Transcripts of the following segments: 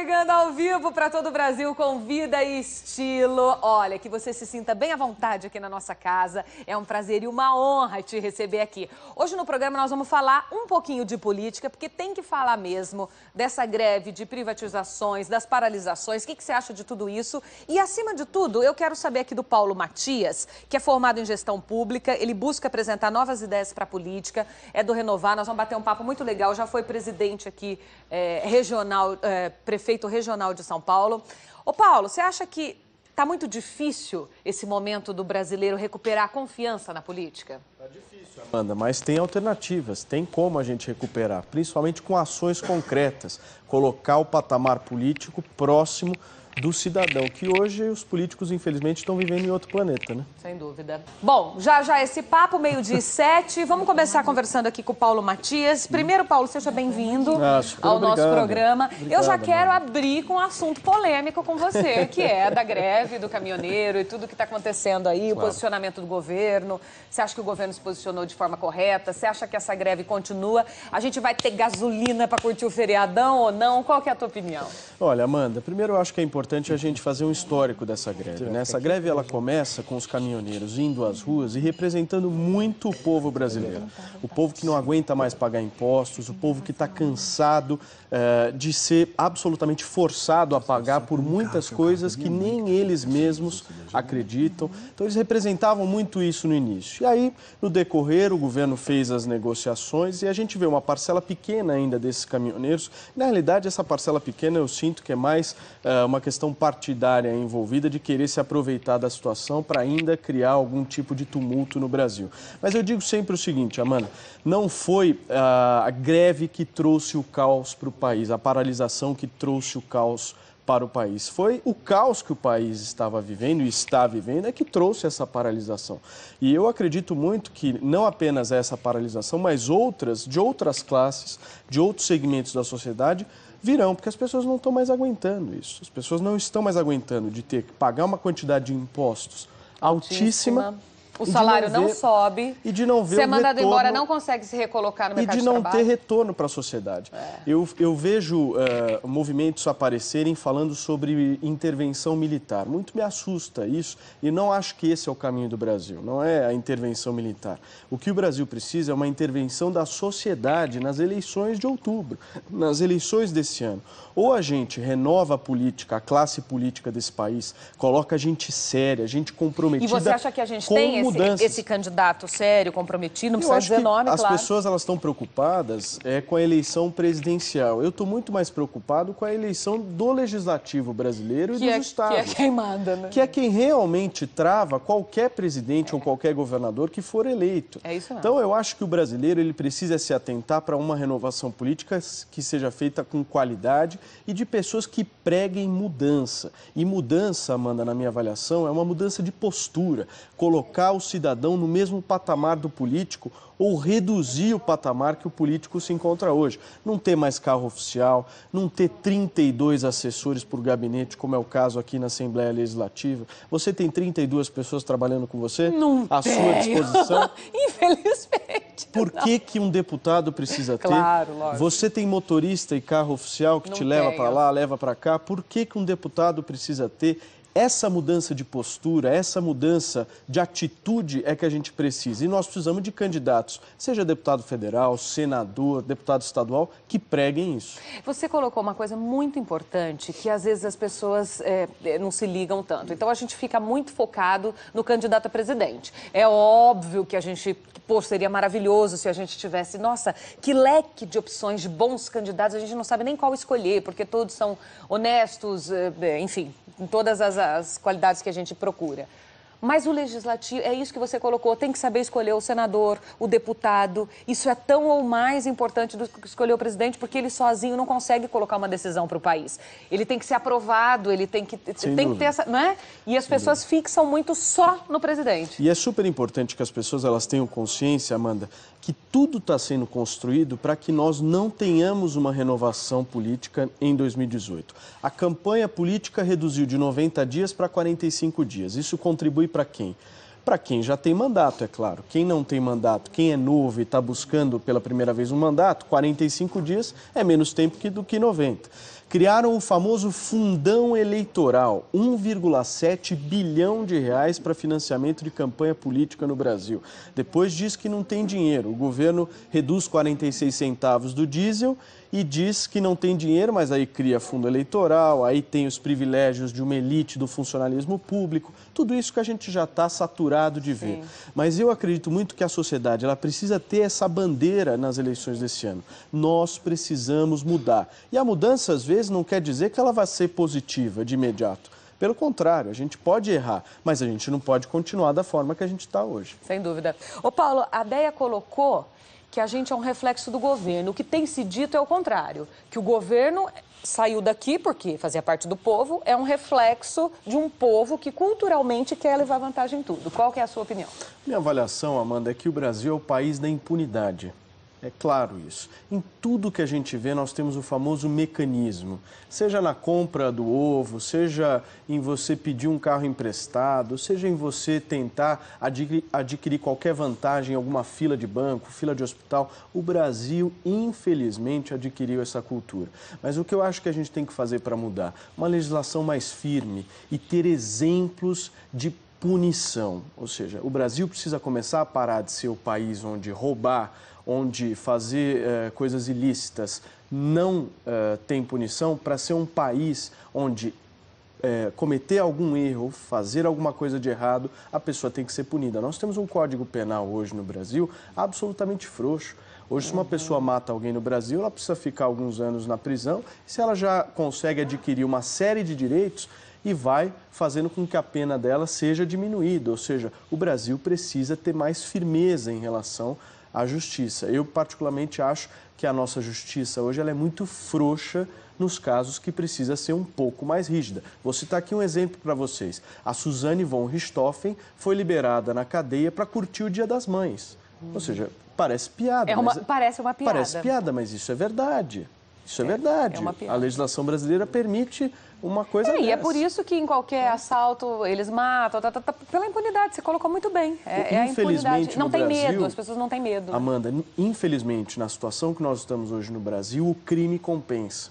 chegando ao vivo para todo o Brasil com vida e estilo. Olha, que você se sinta bem à vontade aqui na nossa casa. É um prazer e uma honra te receber aqui. Hoje no programa nós vamos falar um pouquinho de política, porque tem que falar mesmo dessa greve de privatizações, das paralisações. O que, que você acha de tudo isso? E acima de tudo, eu quero saber aqui do Paulo Matias, que é formado em gestão pública. Ele busca apresentar novas ideias para a política. É do Renovar. Nós vamos bater um papo muito legal. Já foi presidente aqui, é, regional, é, prefeito prefeito regional de São Paulo. Ô Paulo, você acha que está muito difícil esse momento do brasileiro recuperar a confiança na política? Está difícil, Amanda, mas tem alternativas, tem como a gente recuperar, principalmente com ações concretas, colocar o patamar político próximo do cidadão, que hoje os políticos, infelizmente, estão vivendo em outro planeta, né? Sem dúvida. Bom, já já esse papo, meio-dia e sete. Vamos começar conversando aqui com o Paulo Matias. Primeiro, Paulo, seja bem-vindo ah, ao obrigado. nosso programa. Obrigado, Eu já quero mano. abrir com um assunto polêmico com você, que é da greve do caminhoneiro e tudo que está acontecendo aí, claro. o posicionamento do governo. Você acha que o governo se posicionou de forma correta? Você acha que essa greve continua? A gente vai ter gasolina para curtir o feriadão ou não? Qual é a tua opinião? Olha, Amanda, primeiro eu acho que é importante importante é a gente fazer um histórico dessa greve. Né? Essa greve ela começa com os caminhoneiros indo às ruas e representando muito o povo brasileiro. O povo que não aguenta mais pagar impostos, o povo que está cansado uh, de ser absolutamente forçado a pagar por muitas coisas que nem eles mesmos acreditam. Então eles representavam muito isso no início. E aí, no decorrer, o governo fez as negociações e a gente vê uma parcela pequena ainda desses caminhoneiros. Na realidade, essa parcela pequena eu sinto que é mais uh, uma questão partidária envolvida de querer se aproveitar da situação para ainda criar algum tipo de tumulto no Brasil. Mas eu digo sempre o seguinte, Amanda, não foi uh, a greve que trouxe o caos para o país, a paralisação que trouxe o caos para o país. Foi o caos que o país estava vivendo e está vivendo é que trouxe essa paralisação. E eu acredito muito que não apenas é essa paralisação, mas outras, de outras classes, de outros segmentos da sociedade, virão, porque as pessoas não estão mais aguentando isso. As pessoas não estão mais aguentando de ter que pagar uma quantidade de impostos altíssima. altíssima o salário não, ver, não, sobe. E de não ver ser é mandado retorno, embora, não consegue se recolocar no mercado E de não ter retorno para a sociedade. É. Eu, eu vejo uh, movimentos aparecerem falando sobre intervenção militar. Muito me assusta isso e não acho que esse é o caminho do Brasil. Não é a intervenção militar. O que o Brasil precisa é uma intervenção da sociedade nas eleições de outubro, nas eleições desse ano. Ou a gente renova a política, a classe política desse país, coloca a gente séria, gente comprometida. E você acha que a gente tem esse mudanças. Esse candidato sério, comprometido, não precisa enorme. as claro. As pessoas elas estão preocupadas é, com a eleição presidencial. Eu estou muito mais preocupado com a eleição do legislativo brasileiro que e dos é, estados. Que é quem manda, né? Que é quem realmente trava qualquer presidente é. ou qualquer governador que for eleito. É isso mesmo. Então eu acho que o brasileiro ele precisa se atentar para uma renovação política que seja feita com qualidade e de pessoas que preguem mudança. E mudança, Amanda, na minha avaliação, é uma mudança de postura. Colocar o o cidadão no mesmo patamar do político ou reduzir o patamar que o político se encontra hoje. Não ter mais carro oficial, não ter 32 assessores por gabinete, como é o caso aqui na Assembleia Legislativa. Você tem 32 pessoas trabalhando com você? Não à tenho. sua disposição? Infelizmente. Por que, que um deputado precisa ter? Claro, lógico. Você tem motorista e carro oficial que não te leva para lá, leva para cá. Por que, que um deputado precisa ter? Essa mudança de postura, essa mudança de atitude é que a gente precisa. E nós precisamos de candidatos, seja deputado federal, senador, deputado estadual, que preguem isso. Você colocou uma coisa muito importante que às vezes as pessoas é, é não se ligam tanto. Então a gente fica muito focado no candidato a presidente. É óbvio que a gente Pô, seria maravilhoso se a gente tivesse. Nossa, que leque de opções de bons candidatos, a gente não sabe nem qual escolher, porque todos são honestos, eh, enfim, todas as, as qualidades que a gente procura. Mas o legislativo, é isso que você colocou, tem que saber escolher o senador, o deputado. Isso é tão ou mais importante do que escolher o presidente, porque ele sozinho não consegue colocar uma decisão para o país. Ele tem que ser aprovado, ele tem que, tem que ter essa. Né? E as Sem pessoas dúvida. fixam muito só no presidente. E é super importante que as pessoas elas tenham consciência, Amanda, que tudo está sendo construído para que nós não tenhamos uma renovação política em 2018. A campanha política reduziu de 90 dias para 45 dias. Isso contribui para quem? Para quem já tem mandato, é claro. Quem não tem mandato, quem é novo e está buscando pela primeira vez um mandato, 45 dias é menos tempo que do que 90 criaram o famoso fundão eleitoral, 1,7 bilhão de reais para financiamento de campanha política no Brasil. Depois diz que não tem dinheiro, o governo reduz 46 centavos do diesel e diz que não tem dinheiro, mas aí cria fundo eleitoral, aí tem os privilégios de uma elite do funcionalismo público, tudo isso que a gente já está saturado de ver. Sim. Mas eu acredito muito que a sociedade ela precisa ter essa bandeira nas eleições desse ano. Nós precisamos mudar. E a mudança, às vezes, não quer dizer que ela vai ser positiva de imediato. Pelo contrário, a gente pode errar, mas a gente não pode continuar da forma que a gente está hoje. Sem dúvida. Ô Paulo, a Deia colocou que a gente é um reflexo do governo. O que tem se dito é o contrário, que o governo saiu daqui porque fazia parte do povo, é um reflexo de um povo que culturalmente quer levar vantagem em tudo. Qual que é a sua opinião? Minha avaliação, Amanda, é que o Brasil é o país da impunidade. É claro isso. Em tudo que a gente vê, nós temos o famoso mecanismo. Seja na compra do ovo, seja em você pedir um carro emprestado, seja em você tentar adquirir, qualquer vantagem em alguma fila de banco, fila de hospital. O Brasil, infelizmente, adquiriu essa cultura. Mas o que eu acho que a gente tem que fazer para mudar? Uma legislação mais firme e ter exemplos de punição. Ou seja, o Brasil precisa começar a parar de ser o país onde roubar, onde fazer eh, coisas ilícitas não eh, tem punição, para ser um país onde eh, cometer algum erro, fazer alguma coisa de errado, a pessoa tem que ser punida. Nós temos um código penal hoje no Brasil absolutamente frouxo. Hoje, se uma pessoa mata alguém no Brasil, ela precisa ficar alguns anos na prisão. Se ela já consegue adquirir uma série de direitos, e vai fazendo com que a pena dela seja diminuída. Ou seja, o Brasil precisa ter mais firmeza em relação à justiça. Eu, particularmente, acho que a nossa justiça hoje ela é muito frouxa nos casos que precisa ser um pouco mais rígida. Vou citar aqui um exemplo para vocês. A Suzane von Richthofen foi liberada na cadeia para curtir o Dia das Mães. Ou seja, parece piada. É uma, mas... Parece uma piada. Parece piada, mas isso é verdade. Isso é, é verdade. É a legislação brasileira permite uma coisa é, E é por isso que em qualquer assalto eles matam, tá, tá, tá, pela impunidade. Você colocou muito bem. É, é infelizmente, é Não tem Brasil, medo, as pessoas não têm medo. Amanda, infelizmente, na situação que nós estamos hoje no Brasil, o crime compensa.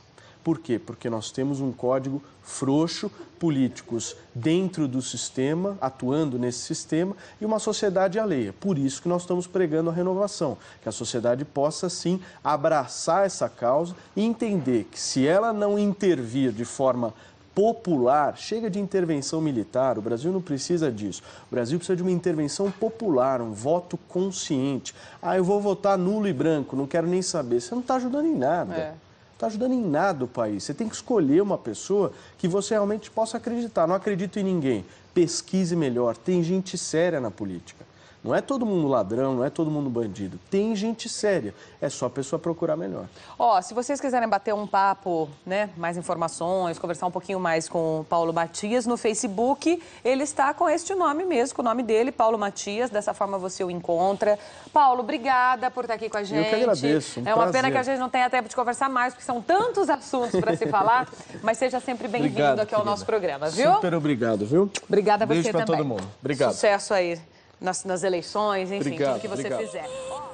Por quê? Porque nós temos um código frouxo, políticos dentro do sistema, atuando nesse sistema, e uma sociedade alheia. Por isso que nós estamos pregando a renovação, que a sociedade possa sim abraçar essa causa e entender que se ela não intervir de forma popular, chega de intervenção militar, o Brasil não precisa disso. O Brasil precisa de uma intervenção popular, um voto consciente. Ah, eu vou votar nulo e branco, não quero nem saber. Você não está ajudando em nada. É está ajudando em nada o país. Você tem que escolher uma pessoa que você realmente possa acreditar. Não acredito em ninguém. Pesquise melhor. Tem gente séria na política. Não é todo mundo ladrão, não é todo mundo bandido. Tem gente séria. É só a pessoa procurar melhor. Ó, oh, se vocês quiserem bater um papo, né, mais informações, conversar um pouquinho mais com o Paulo Matias no Facebook, ele está com este nome mesmo, com o nome dele, Paulo Matias. Dessa forma você o encontra. Paulo, obrigada por estar aqui com a gente. Eu que agradeço. Um é uma prazer. pena que a gente não tenha tempo de conversar mais, porque são tantos assuntos para se falar. Mas seja sempre bem-vindo aqui ao querida. nosso programa, viu? Super obrigado, viu? Obrigada a Beijo você também. Beijo para todo mundo. Obrigado. Sucesso aí nas, nas eleições, enfim, obrigado, tudo que você obrigado. fizer.